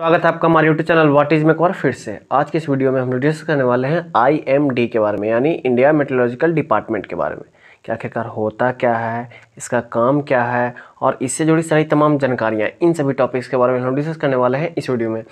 स्वागत है आपका हमारे यूट्यूब चैनल वाट इज में और फिर से आज के इस वीडियो में हम लोग डिस्कस करने वाले हैं आईएमडी के बारे में यानी इंडिया मेट्रोलॉजिकल डिपार्टमेंट के बारे में क्या आखिरकार होता क्या है इसका काम क्या है और इससे जुड़ी सारी तमाम जानकारियाँ इन सभी टॉपिक्स के बारे में हम लोग डिस्कस करने वाले हैं इस वीडियो में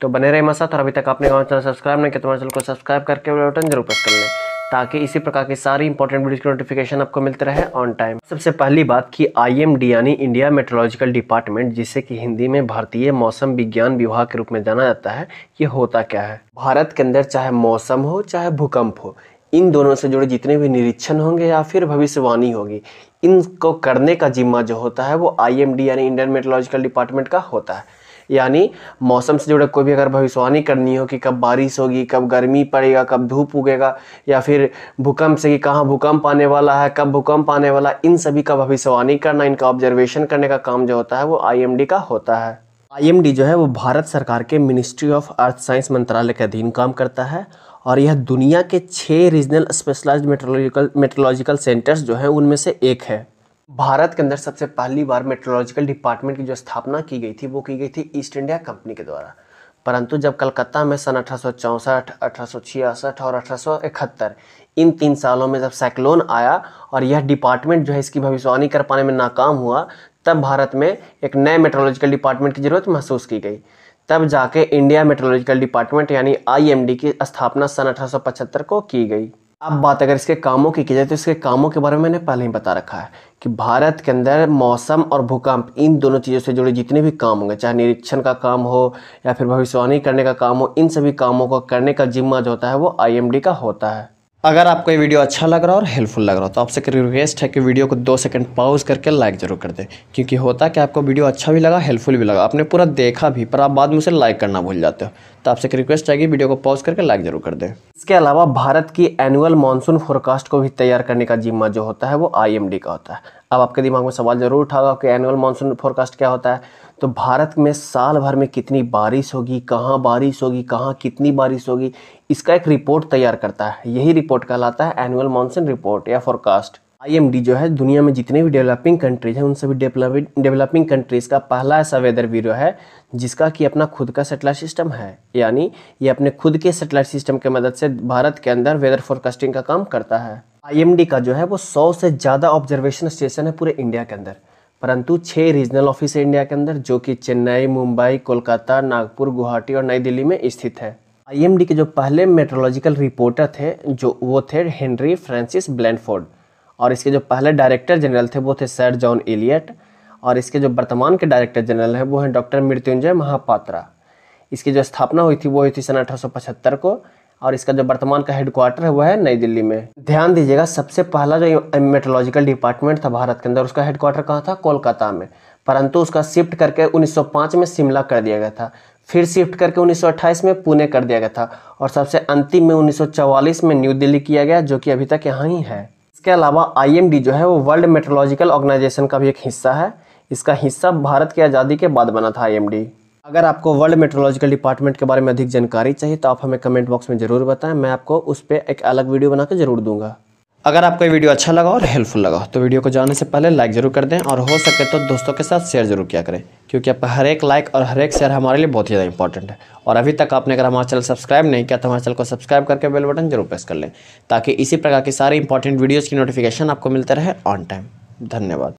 तो बने रहे मसा और अभी तक आपने हमारा चैनल सब्सक्राइब नहीं किया तो हमारे चैनल को सब्सक्राइब करके बटन जरूर प्रेस कर लें ताकि इसी प्रकार की सारी इंपॉर्टेंट वीडियो की नोटिफिकेशन आपको मिलते रहे ऑन टाइम सबसे पहली बात कि आईएमडी यानी इंडिया मेट्रोलॉजिकल डिपार्टमेंट जिसे कि हिंदी में भारतीय मौसम विज्ञान विभाग के रूप में जाना जाता है ये होता क्या है भारत के अंदर चाहे मौसम हो चाहे भूकंप हो इन दोनों से जुड़े जितने भी निरीक्षण होंगे या फिर भविष्यवाणी होगी इनको करने का जिम्मा जो होता है वो आई यानी इंडियन मेट्रोलॉजिकल डिपार्टमेंट का होता है यानी मौसम से जुड़े कोई भी अगर भविष्यवाणी करनी हो कि कब बारिश होगी कब गर्मी पड़ेगा कब धूप उगेगा या फिर भूकंप से कि कहाँ भूकंप आने वाला है कब भूकंप आने वाला इन सभी का भविष्यवाणी करना इनका ऑब्जर्वेशन करने का काम जो होता है वो आई का होता है आई जो है वो भारत सरकार के मिनिस्ट्री ऑफ अर्थ साइंस मंत्रालय के अधीन काम करता है और यह दुनिया के छः regional specialised meteorological meteorological centres जो हैं उनमें से एक है भारत के अंदर सबसे पहली बार मेट्रोलॉजिकल डिपार्टमेंट की जो स्थापना की गई थी वो की गई थी ईस्ट इंडिया कंपनी के द्वारा परंतु जब कलकत्ता में सन अठारह अठारह और अठारह इन तीन सालों में जब साइक्लोन आया और यह डिपार्टमेंट जो है इसकी भविष्यवाणी कर पाने में नाकाम हुआ तब भारत में एक नए मेट्रोलॉजिकल डिपार्टमेंट की ज़रूरत महसूस की गई तब जाके इंडिया मेट्रोलॉजिकल डिपार्टमेंट यानी आईएमडी की स्थापना सन अठारह को की गई अब बात अगर इसके कामों की की जाए तो इसके कामों के बारे में मैंने पहले ही बता रखा है कि भारत के अंदर मौसम और भूकंप इन दोनों चीज़ों से जुड़े जितने भी काम होंगे चाहे निरीक्षण का काम हो या फिर भविष्यवाणी करने का काम हो इन सभी कामों को करने का जिम्मा जो होता है वो आई का होता है अगर आपको ये वीडियो अच्छा लग रहा है और हेल्पफुल लग रहा हो तो आपसे एक रिक्वेस्ट है कि वीडियो को दो सेकंड पॉज करके लाइक जरूर कर दें क्योंकि होता है कि आपको वीडियो अच्छा भी लगा हेल्पफुल भी लगा आपने पूरा देखा भी पर आप बाद में उसे लाइक करना भूल जाते हो तो आपसे एक रिक्वेस्ट है कि वीडियो को पॉज करके लाइक जरूर कर दें इसके अलावा भारत की एनुअल मानसून फोरकास्ट को भी तैयार करने का जिम्मा जो होता है वो आईएमडी का होता है अब आपके दिमाग में सवाल ज़रूर उठा होगा कि एनुअल मानसून फोरकास्ट क्या होता है तो भारत में साल भर में कितनी बारिश होगी कहाँ बारिश होगी कहाँ कितनी बारिश होगी इसका एक रिपोर्ट तैयार करता है यही रिपोर्ट कहलाता है एनुअल मानसून रिपोर्ट या फोरकास्ट आईएमडी जो है दुनिया में जितने भी डेवलपिंग कंट्रीज हैं उन सभी डेवलपिंग कंट्रीज का पहला ऐसा वेदर ब्यूरो है जिसका कि अपना खुद का सेटेलाइट सिस्टम है यानी ये अपने खुद के सेटेलाइट सिस्टम के मदद से भारत के अंदर वेदर फोरकास्टिंग का काम करता है आईएमडी का जो है वो सौ से ज़्यादा ऑब्जर्वेशन स्टेशन है पूरे इंडिया के अंदर परंतु छः रीजनल ऑफिस है इंडिया के अंदर जो कि चेन्नई मुंबई कोलकाता नागपुर गुवाहाटी और नई दिल्ली में स्थित है आईएमडी के जो पहले मेट्रोलॉजिकल रिपोर्टर थे जो वो थे हेनरी फ्रांसिस ब्लैंडफोर्ड और इसके जो पहले डायरेक्टर जनरल थे वो थे सर जॉन एलियट और इसके जो वर्तमान के डायरेक्टर जनरल हैं वो हैं डॉक्टर मृत्युंजय महापात्रा इसकी जो स्थापना हुई थी वो हुई थी सन अठारह को और इसका जो वर्तमान का हेडक्वार्टर है वो है नई दिल्ली में ध्यान दीजिएगा सबसे पहला जो मेट्रोलॉजिकल डिपार्टमेंट था भारत के अंदर उसका हेडक्वार्टर कहाँ था कोलकाता में परंतु उसका शिफ्ट करके 1905 में शिमला कर दिया गया था फिर शिफ्ट करके 1928 में पुणे कर दिया गया था और सबसे अंतिम में 1944 में न्यू दिल्ली किया गया जो कि अभी तक यहाँ ही है इसके अलावा आईएमडी जो है वो वर्ल्ड मेट्रोलॉजिकल ऑर्गेनाइजेशन का भी एक हिस्सा है इसका हिस्सा भारत की आज़ादी के बाद बना था आईएमडी अगर आपको वर्ल्ड मेट्रोलॉजिकल डिपार्टमेंट के बारे में अधिक जानकारी चाहिए तो आप हमें कमेंट बॉक्स में ज़रूर बताएं मैं आपको उस पर एक अलग वीडियो बना ज़रूर दूंगा अगर आपको ये वीडियो अच्छा लगा और हेल्पफुल लगा तो वीडियो को जाने से पहले लाइक जरूर कर दें और हो सके तो दोस्तों के साथ शेयर जरूर किया करें क्योंकि आपका हर एक लाइक और हर एक शेयर हमारे लिए बहुत ही ज़्यादा इंपॉर्टेंट है और अभी तक आपने अगर हमारा चैनल सब्सक्राइब नहीं किया तो हमारे चैनल को सब्सक्राइब करके बेल बटन जरूर प्रेस कर लें ताकि इसी प्रकार की सारी इंपॉर्टेंट वीडियोज़ की नोटिफिकेशन आपको मिलते रहे ऑन टाइम धन्यवाद